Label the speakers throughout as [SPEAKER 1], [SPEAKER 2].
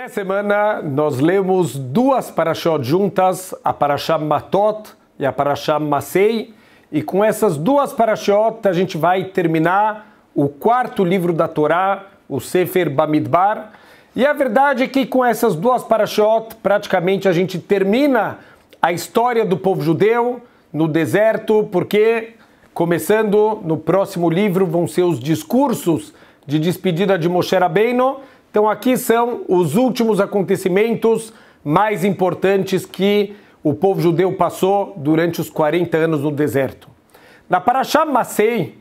[SPEAKER 1] Nessa semana, nós lemos duas parashot juntas, a Parashá Matot e a Parashá Masei, e com essas duas parashot a gente vai terminar o quarto livro da Torá, o Sefer Bamidbar. E a verdade é que com essas duas parashot, praticamente a gente termina a história do povo judeu no deserto, porque começando no próximo livro vão ser os discursos de despedida de Moshe Rabbeinu, então aqui são os últimos acontecimentos mais importantes que o povo judeu passou durante os 40 anos no deserto. Na Parashá Macei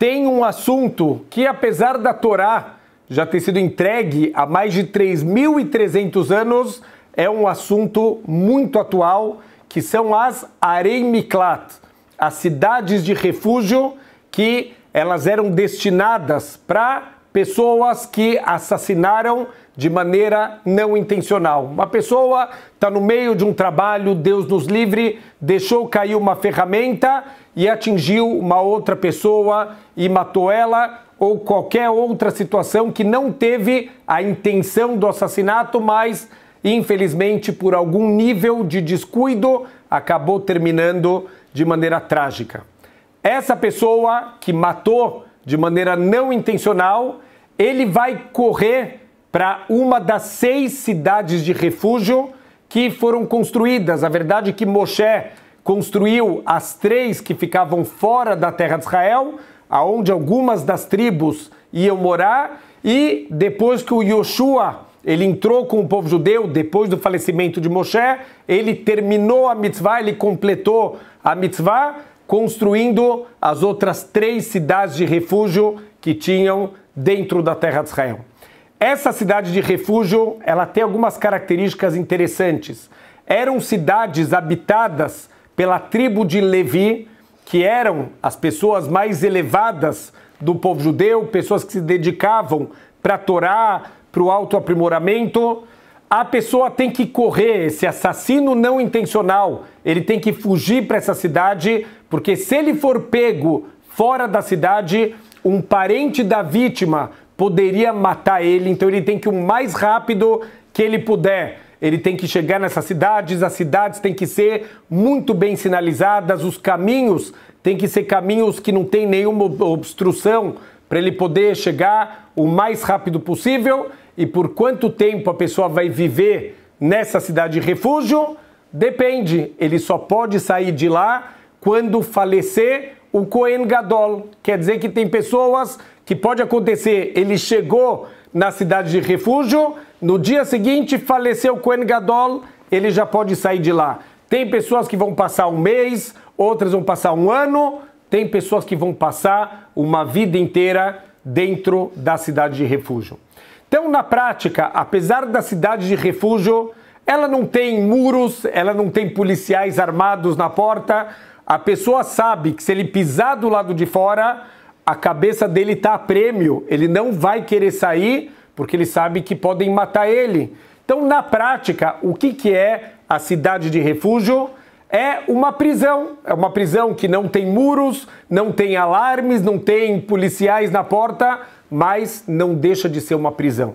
[SPEAKER 1] tem um assunto que apesar da Torá já ter sido entregue há mais de 3.300 anos, é um assunto muito atual, que são as Arei Miklat, as cidades de refúgio que elas eram destinadas para pessoas que assassinaram de maneira não intencional. Uma pessoa está no meio de um trabalho, Deus nos livre, deixou cair uma ferramenta e atingiu uma outra pessoa e matou ela ou qualquer outra situação que não teve a intenção do assassinato, mas infelizmente por algum nível de descuido acabou terminando de maneira trágica. Essa pessoa que matou de maneira não intencional, ele vai correr para uma das seis cidades de refúgio que foram construídas. A verdade é que Moshe construiu as três que ficavam fora da terra de Israel, aonde algumas das tribos iam morar, e depois que o Yoshua ele entrou com o povo judeu depois do falecimento de Moshe, ele terminou a mitzvah, ele completou a mitzvah, construindo as outras três cidades de refúgio que tinham dentro da terra de Israel. Essa cidade de refúgio, ela tem algumas características interessantes. Eram cidades habitadas pela tribo de Levi, que eram as pessoas mais elevadas do povo judeu, pessoas que se dedicavam para a Torá, para o autoaprimoramento. A pessoa tem que correr esse assassino não intencional, ele tem que fugir para essa cidade, porque se ele for pego fora da cidade, um parente da vítima poderia matar ele. Então ele tem que o mais rápido que ele puder. Ele tem que chegar nessas cidades, as cidades têm que ser muito bem sinalizadas, os caminhos têm que ser caminhos que não tem nenhuma obstrução para ele poder chegar o mais rápido possível. E por quanto tempo a pessoa vai viver nessa cidade de refúgio? Depende, ele só pode sair de lá quando falecer o Cohen Gadol. Quer dizer que tem pessoas que pode acontecer, ele chegou na cidade de refúgio, no dia seguinte faleceu o Cohen Gadol, ele já pode sair de lá. Tem pessoas que vão passar um mês, outras vão passar um ano, tem pessoas que vão passar uma vida inteira dentro da cidade de refúgio. Então, na prática, apesar da cidade de refúgio ela não tem muros, ela não tem policiais armados na porta. A pessoa sabe que se ele pisar do lado de fora, a cabeça dele está a prêmio. Ele não vai querer sair porque ele sabe que podem matar ele. Então, na prática, o que, que é a cidade de refúgio? É uma prisão. É uma prisão que não tem muros, não tem alarmes, não tem policiais na porta, mas não deixa de ser uma prisão.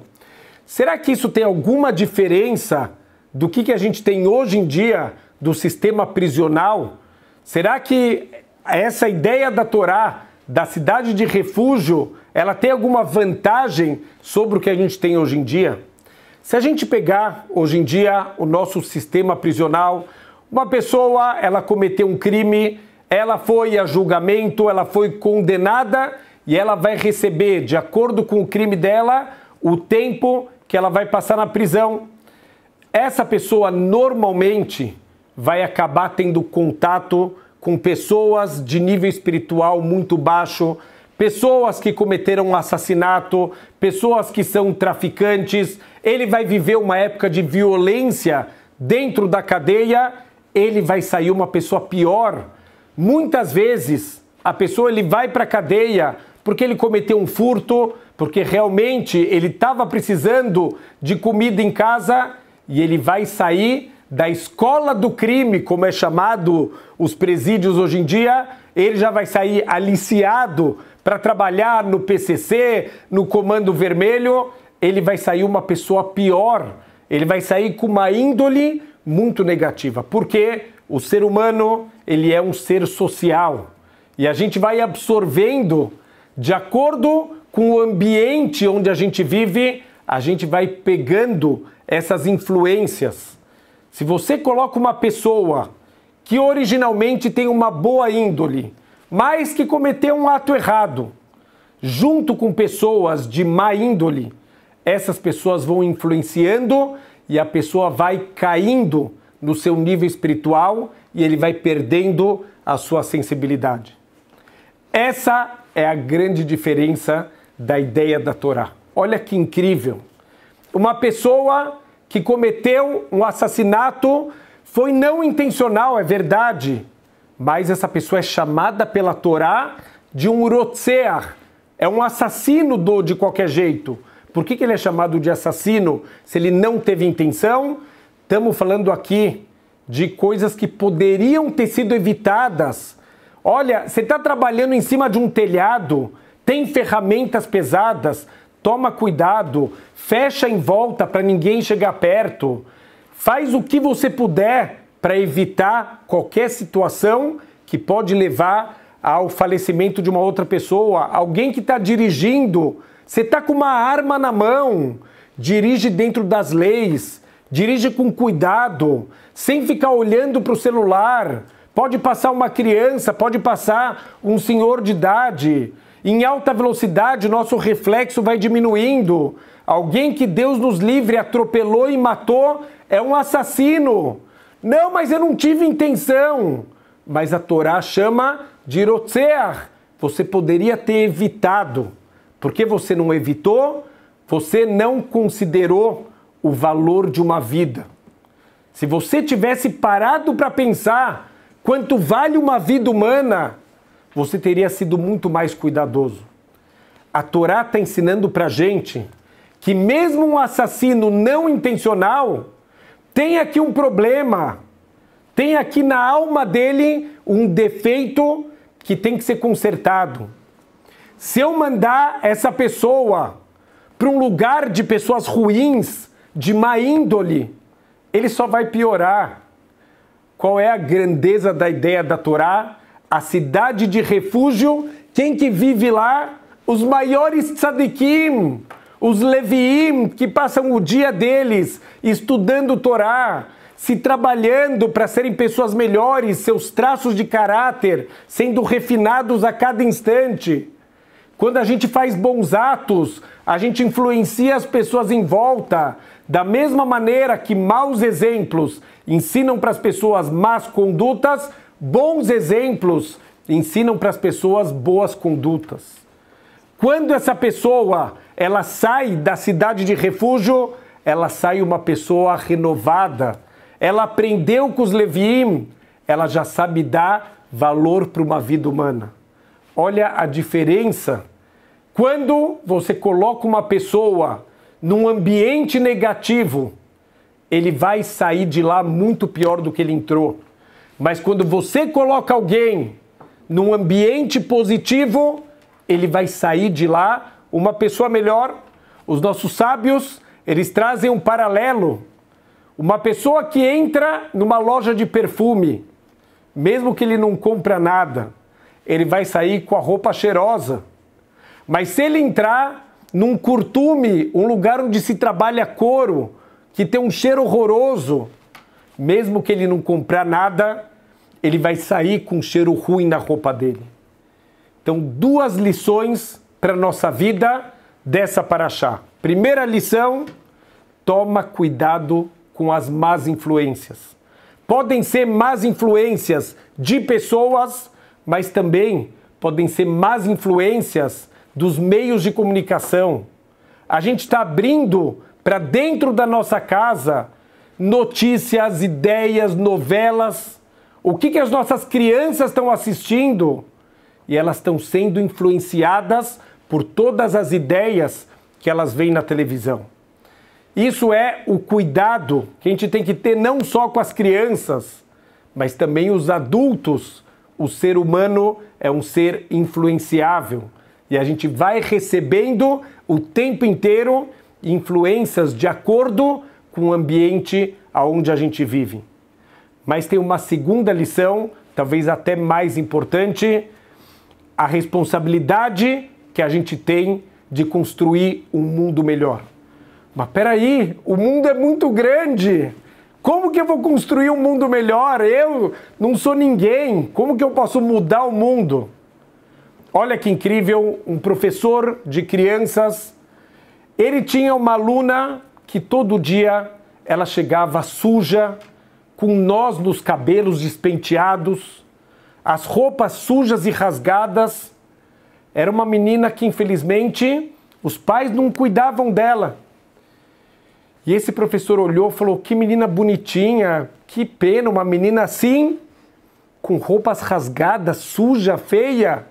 [SPEAKER 1] Será que isso tem alguma diferença do que, que a gente tem hoje em dia do sistema prisional? Será que essa ideia da Torá, da cidade de refúgio, ela tem alguma vantagem sobre o que a gente tem hoje em dia? Se a gente pegar hoje em dia o nosso sistema prisional, uma pessoa ela cometeu um crime, ela foi a julgamento, ela foi condenada e ela vai receber, de acordo com o crime dela, o tempo que ela vai passar na prisão. Essa pessoa normalmente vai acabar tendo contato com pessoas de nível espiritual muito baixo, pessoas que cometeram assassinato, pessoas que são traficantes. Ele vai viver uma época de violência dentro da cadeia, ele vai sair uma pessoa pior. Muitas vezes a pessoa ele vai para a cadeia porque ele cometeu um furto, porque realmente ele estava precisando de comida em casa e ele vai sair da escola do crime, como é chamado os presídios hoje em dia, ele já vai sair aliciado para trabalhar no PCC, no Comando Vermelho, ele vai sair uma pessoa pior, ele vai sair com uma índole muito negativa, porque o ser humano, ele é um ser social. E a gente vai absorvendo de acordo com o ambiente onde a gente vive, a gente vai pegando essas influências. Se você coloca uma pessoa que originalmente tem uma boa índole, mas que cometeu um ato errado, junto com pessoas de má índole, essas pessoas vão influenciando e a pessoa vai caindo no seu nível espiritual e ele vai perdendo a sua sensibilidade. Essa é a grande diferença da ideia da Torá. Olha que incrível. Uma pessoa que cometeu um assassinato foi não intencional, é verdade, mas essa pessoa é chamada pela Torá de um urotsear, é um assassino do, de qualquer jeito. Por que, que ele é chamado de assassino se ele não teve intenção? Estamos falando aqui de coisas que poderiam ter sido evitadas. Olha, você está trabalhando em cima de um telhado, tem ferramentas pesadas, toma cuidado, fecha em volta para ninguém chegar perto, faz o que você puder para evitar qualquer situação que pode levar ao falecimento de uma outra pessoa. Alguém que está dirigindo, você está com uma arma na mão, dirige dentro das leis, dirige com cuidado, sem ficar olhando para o celular. Pode passar uma criança, pode passar um senhor de idade. Em alta velocidade, nosso reflexo vai diminuindo. Alguém que Deus nos livre atropelou e matou é um assassino. Não, mas eu não tive intenção. Mas a Torá chama de Irotsear. Você poderia ter evitado. Por que você não evitou, você não considerou o valor de uma vida. Se você tivesse parado para pensar quanto vale uma vida humana, você teria sido muito mais cuidadoso. A Torá está ensinando para gente que mesmo um assassino não intencional tem aqui um problema, tem aqui na alma dele um defeito que tem que ser consertado. Se eu mandar essa pessoa para um lugar de pessoas ruins, de má índole, ele só vai piorar. Qual é a grandeza da ideia da Torá? a cidade de refúgio, quem que vive lá? Os maiores tzadikim, os leviim, que passam o dia deles estudando Torá, se trabalhando para serem pessoas melhores, seus traços de caráter sendo refinados a cada instante. Quando a gente faz bons atos, a gente influencia as pessoas em volta. Da mesma maneira que maus exemplos ensinam para as pessoas más condutas, Bons exemplos ensinam para as pessoas boas condutas. Quando essa pessoa ela sai da cidade de refúgio, ela sai uma pessoa renovada. Ela aprendeu com os Leviim, ela já sabe dar valor para uma vida humana. Olha a diferença. Quando você coloca uma pessoa num ambiente negativo, ele vai sair de lá muito pior do que ele entrou. Mas quando você coloca alguém num ambiente positivo, ele vai sair de lá uma pessoa melhor. Os nossos sábios, eles trazem um paralelo. Uma pessoa que entra numa loja de perfume, mesmo que ele não compra nada, ele vai sair com a roupa cheirosa. Mas se ele entrar num curtume, um lugar onde se trabalha couro, que tem um cheiro horroroso, mesmo que ele não comprar nada, ele vai sair com um cheiro ruim na roupa dele. Então, duas lições para nossa vida dessa paraxá. Primeira lição, toma cuidado com as más influências. Podem ser más influências de pessoas, mas também podem ser más influências dos meios de comunicação. A gente está abrindo para dentro da nossa casa notícias, ideias, novelas o que, que as nossas crianças estão assistindo? E elas estão sendo influenciadas por todas as ideias que elas veem na televisão. Isso é o cuidado que a gente tem que ter não só com as crianças, mas também os adultos. O ser humano é um ser influenciável e a gente vai recebendo o tempo inteiro influências de acordo com o ambiente aonde a gente vive. Mas tem uma segunda lição, talvez até mais importante, a responsabilidade que a gente tem de construir um mundo melhor. Mas peraí, o mundo é muito grande. Como que eu vou construir um mundo melhor? Eu não sou ninguém. Como que eu posso mudar o mundo? Olha que incrível, um professor de crianças, ele tinha uma aluna que todo dia ela chegava suja com nós nos cabelos despenteados, as roupas sujas e rasgadas. Era uma menina que, infelizmente, os pais não cuidavam dela. E esse professor olhou e falou: Que menina bonitinha, que pena, uma menina assim, com roupas rasgadas, suja, feia.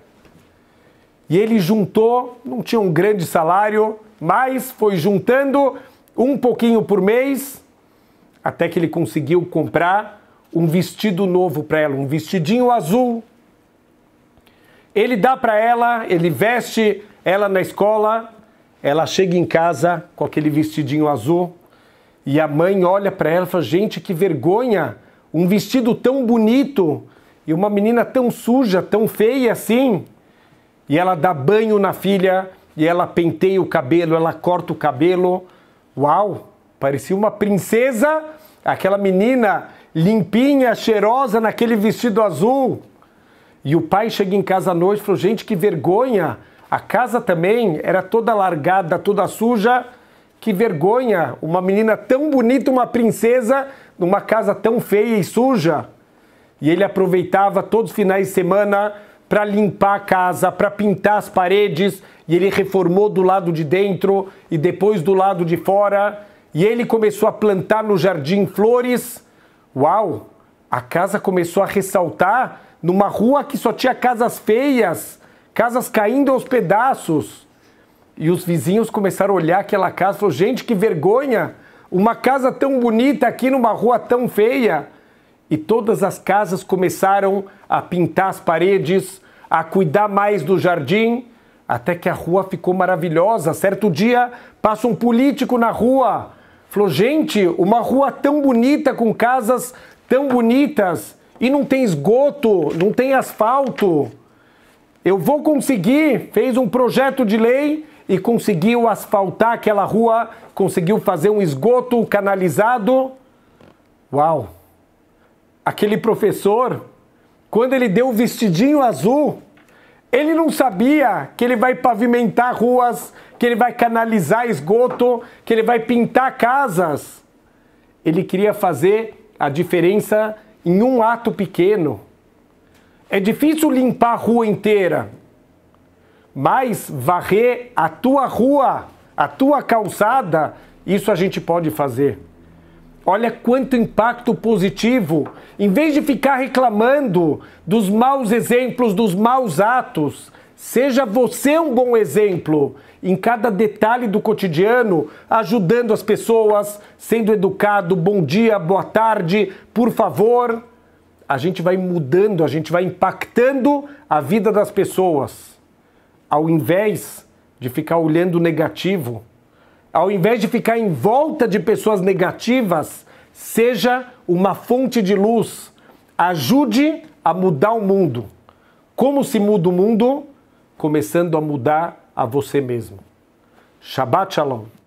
[SPEAKER 1] E ele juntou, não tinha um grande salário, mas foi juntando um pouquinho por mês até que ele conseguiu comprar um vestido novo para ela, um vestidinho azul. Ele dá para ela, ele veste ela na escola, ela chega em casa com aquele vestidinho azul e a mãe olha para ela e fala: Gente, que vergonha! Um vestido tão bonito e uma menina tão suja, tão feia assim. E ela dá banho na filha e ela penteia o cabelo, ela corta o cabelo. Uau! Parecia uma princesa, aquela menina limpinha, cheirosa, naquele vestido azul. E o pai chega em casa à noite e falou: gente, que vergonha! A casa também era toda largada, toda suja. Que vergonha! Uma menina tão bonita, uma princesa, numa casa tão feia e suja. E ele aproveitava todos os finais de semana para limpar a casa, para pintar as paredes, e ele reformou do lado de dentro e depois do lado de fora e ele começou a plantar no jardim flores. Uau! A casa começou a ressaltar numa rua que só tinha casas feias, casas caindo aos pedaços. E os vizinhos começaram a olhar aquela casa e falaram: gente, que vergonha! Uma casa tão bonita aqui numa rua tão feia. E todas as casas começaram a pintar as paredes, a cuidar mais do jardim, até que a rua ficou maravilhosa. Certo dia, passa um político na rua Falou, gente, uma rua tão bonita, com casas tão bonitas, e não tem esgoto, não tem asfalto. Eu vou conseguir. Fez um projeto de lei e conseguiu asfaltar aquela rua, conseguiu fazer um esgoto canalizado. Uau! Aquele professor, quando ele deu o vestidinho azul, ele não sabia que ele vai pavimentar ruas, que ele vai canalizar esgoto, que ele vai pintar casas. Ele queria fazer a diferença em um ato pequeno. É difícil limpar a rua inteira, mas varrer a tua rua, a tua calçada, isso a gente pode fazer. Olha quanto impacto positivo. Em vez de ficar reclamando dos maus exemplos, dos maus atos, seja você um bom exemplo em cada detalhe do cotidiano, ajudando as pessoas, sendo educado, bom dia, boa tarde, por favor. A gente vai mudando, a gente vai impactando a vida das pessoas, ao invés de ficar olhando negativo ao invés de ficar em volta de pessoas negativas, seja uma fonte de luz. Ajude a mudar o mundo. Como se muda o mundo? Começando a mudar a você mesmo. Shabbat Shalom.